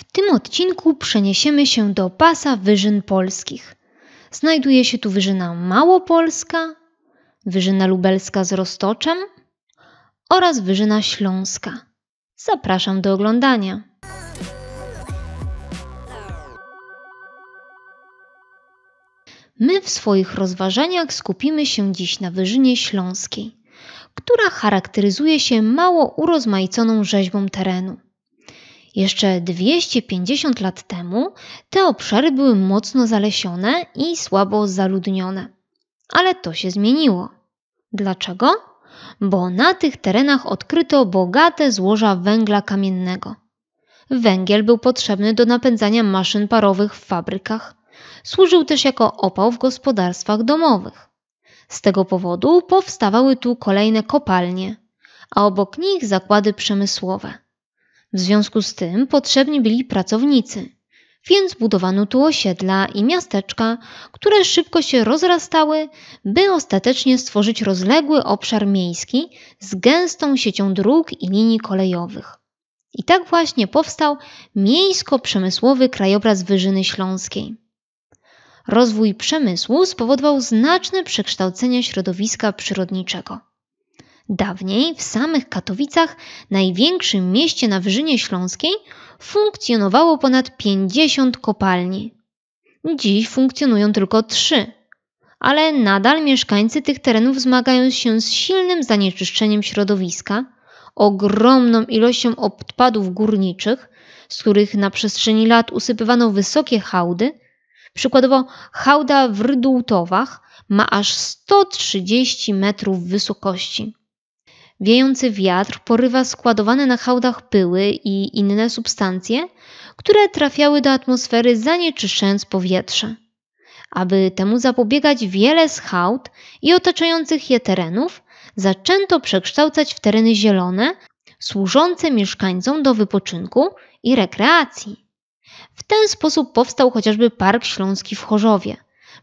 W tym odcinku przeniesiemy się do pasa wyżyn polskich. Znajduje się tu wyżyna Małopolska, wyżyna lubelska z Rostoczem oraz wyżyna śląska. Zapraszam do oglądania. My w swoich rozważaniach skupimy się dziś na Wyżynie Śląskiej, która charakteryzuje się mało urozmaiconą rzeźbą terenu. Jeszcze 250 lat temu te obszary były mocno zalesione i słabo zaludnione. Ale to się zmieniło. Dlaczego? Bo na tych terenach odkryto bogate złoża węgla kamiennego. Węgiel był potrzebny do napędzania maszyn parowych w fabrykach. Służył też jako opał w gospodarstwach domowych. Z tego powodu powstawały tu kolejne kopalnie, a obok nich zakłady przemysłowe. W związku z tym potrzebni byli pracownicy, więc budowano tu osiedla i miasteczka, które szybko się rozrastały, by ostatecznie stworzyć rozległy obszar miejski z gęstą siecią dróg i linii kolejowych. I tak właśnie powstał miejsko-przemysłowy krajobraz Wyżyny Śląskiej. Rozwój przemysłu spowodował znaczne przekształcenie środowiska przyrodniczego. Dawniej w samych Katowicach, największym mieście na Wyżynie Śląskiej, funkcjonowało ponad 50 kopalni. Dziś funkcjonują tylko trzy, ale nadal mieszkańcy tych terenów zmagają się z silnym zanieczyszczeniem środowiska, ogromną ilością odpadów górniczych, z których na przestrzeni lat usypywano wysokie hałdy. Przykładowo hałda w Rydultowach ma aż 130 metrów wysokości. Wiejący wiatr porywa składowane na hałdach pyły i inne substancje, które trafiały do atmosfery zanieczyszczając powietrze. Aby temu zapobiegać, wiele z hałd i otaczających je terenów zaczęto przekształcać w tereny zielone, służące mieszkańcom do wypoczynku i rekreacji. W ten sposób powstał chociażby Park Śląski w Chorzowie,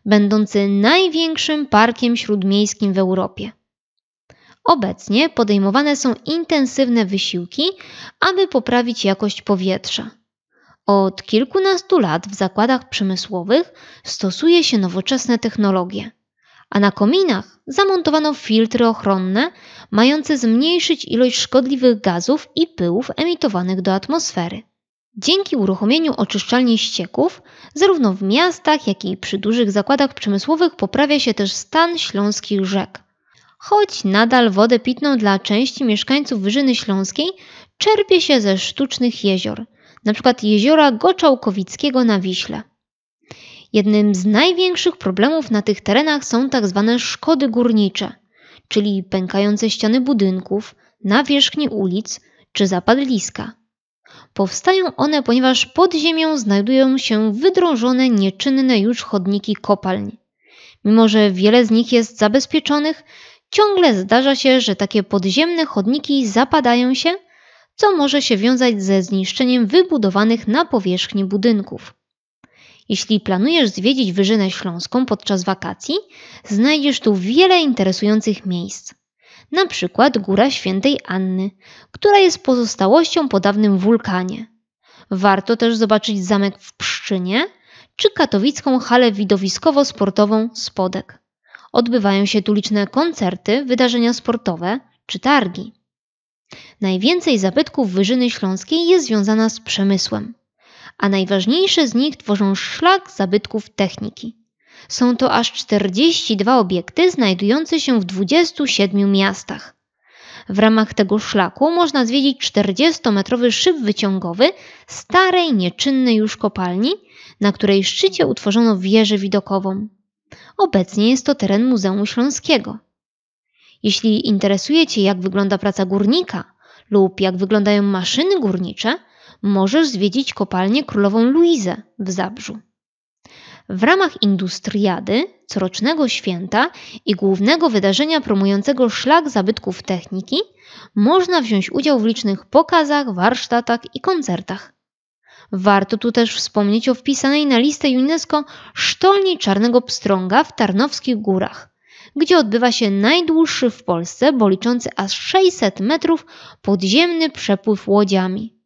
będący największym parkiem śródmiejskim w Europie. Obecnie podejmowane są intensywne wysiłki, aby poprawić jakość powietrza. Od kilkunastu lat w zakładach przemysłowych stosuje się nowoczesne technologie, a na kominach zamontowano filtry ochronne mające zmniejszyć ilość szkodliwych gazów i pyłów emitowanych do atmosfery. Dzięki uruchomieniu oczyszczalni ścieków, zarówno w miastach, jak i przy dużych zakładach przemysłowych poprawia się też stan śląskich rzek choć nadal wodę pitną dla części mieszkańców Wyżyny Śląskiej czerpie się ze sztucznych jezior, np. jeziora Goczałkowickiego na Wiśle. Jednym z największych problemów na tych terenach są tzw. Tak szkody górnicze, czyli pękające ściany budynków, nawierzchni ulic czy zapadliska. Powstają one, ponieważ pod ziemią znajdują się wydrążone, nieczynne już chodniki kopalń. Mimo, że wiele z nich jest zabezpieczonych, Ciągle zdarza się, że takie podziemne chodniki zapadają się, co może się wiązać ze zniszczeniem wybudowanych na powierzchni budynków. Jeśli planujesz zwiedzić Wyżynę Śląską podczas wakacji, znajdziesz tu wiele interesujących miejsc. Na przykład Góra Świętej Anny, która jest pozostałością po dawnym wulkanie. Warto też zobaczyć zamek w Pszczynie czy katowicką halę widowiskowo-sportową Spodek odbywają się tu liczne koncerty, wydarzenia sportowe czy targi. Najwięcej zabytków Wyżyny Śląskiej jest związana z przemysłem, a najważniejsze z nich tworzą szlak zabytków techniki. Są to aż 42 obiekty znajdujące się w 27 miastach. W ramach tego szlaku można zwiedzić 40-metrowy szyb wyciągowy starej, nieczynnej już kopalni, na której szczycie utworzono wieżę widokową. Obecnie jest to teren Muzeum Śląskiego. Jeśli interesuje Cię, jak wygląda praca górnika lub jak wyglądają maszyny górnicze, możesz zwiedzić kopalnię królową Luizę w Zabrzu. W ramach Industriady, corocznego święta i głównego wydarzenia promującego szlak zabytków techniki, można wziąć udział w licznych pokazach, warsztatach i koncertach. Warto tu też wspomnieć o wpisanej na listę UNESCO sztolni czarnego pstrąga w Tarnowskich Górach, gdzie odbywa się najdłuższy w Polsce, bo liczący aż 600 metrów, podziemny przepływ łodziami.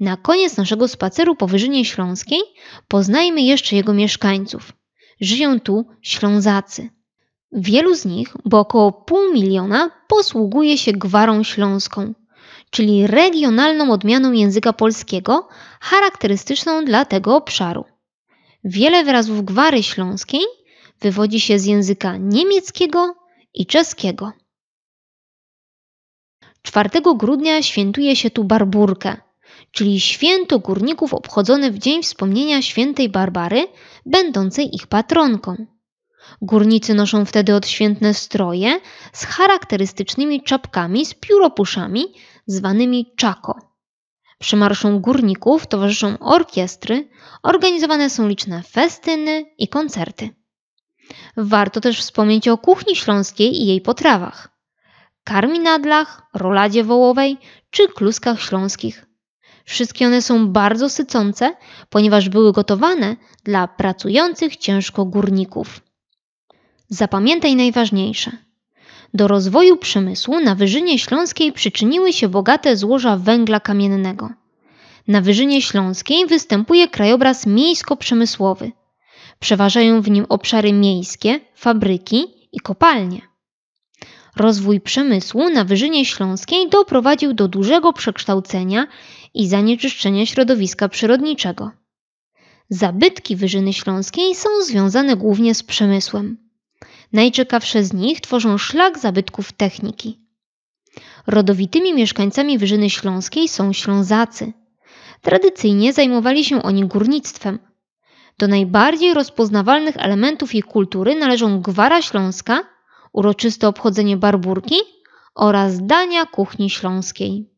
Na koniec naszego spaceru po Wyżynie Śląskiej poznajmy jeszcze jego mieszkańców. Żyją tu Ślązacy. Wielu z nich, bo około pół miliona, posługuje się gwarą śląską – czyli regionalną odmianą języka polskiego, charakterystyczną dla tego obszaru. Wiele wyrazów gwary śląskiej wywodzi się z języka niemieckiego i czeskiego. 4 grudnia świętuje się tu Barburkę, czyli święto górników obchodzone w dzień wspomnienia świętej Barbary, będącej ich patronką. Górnicy noszą wtedy odświętne stroje z charakterystycznymi czapkami z pióropuszami zwanymi czako. Przy Marszu Górników towarzyszą orkiestry, organizowane są liczne festyny i koncerty. Warto też wspomnieć o kuchni śląskiej i jej potrawach. Karminadlach, roladzie wołowej czy kluskach śląskich. Wszystkie one są bardzo sycące, ponieważ były gotowane dla pracujących ciężko górników. Zapamiętaj najważniejsze – do rozwoju przemysłu na Wyżynie Śląskiej przyczyniły się bogate złoża węgla kamiennego. Na Wyżynie Śląskiej występuje krajobraz miejsko-przemysłowy. Przeważają w nim obszary miejskie, fabryki i kopalnie. Rozwój przemysłu na Wyżynie Śląskiej doprowadził do dużego przekształcenia i zanieczyszczenia środowiska przyrodniczego. Zabytki Wyżyny Śląskiej są związane głównie z przemysłem. Najciekawsze z nich tworzą szlak zabytków techniki. Rodowitymi mieszkańcami Wyżyny Śląskiej są Ślązacy. Tradycyjnie zajmowali się oni górnictwem. Do najbardziej rozpoznawalnych elementów ich kultury należą gwara śląska, uroczyste obchodzenie barburki oraz dania kuchni śląskiej.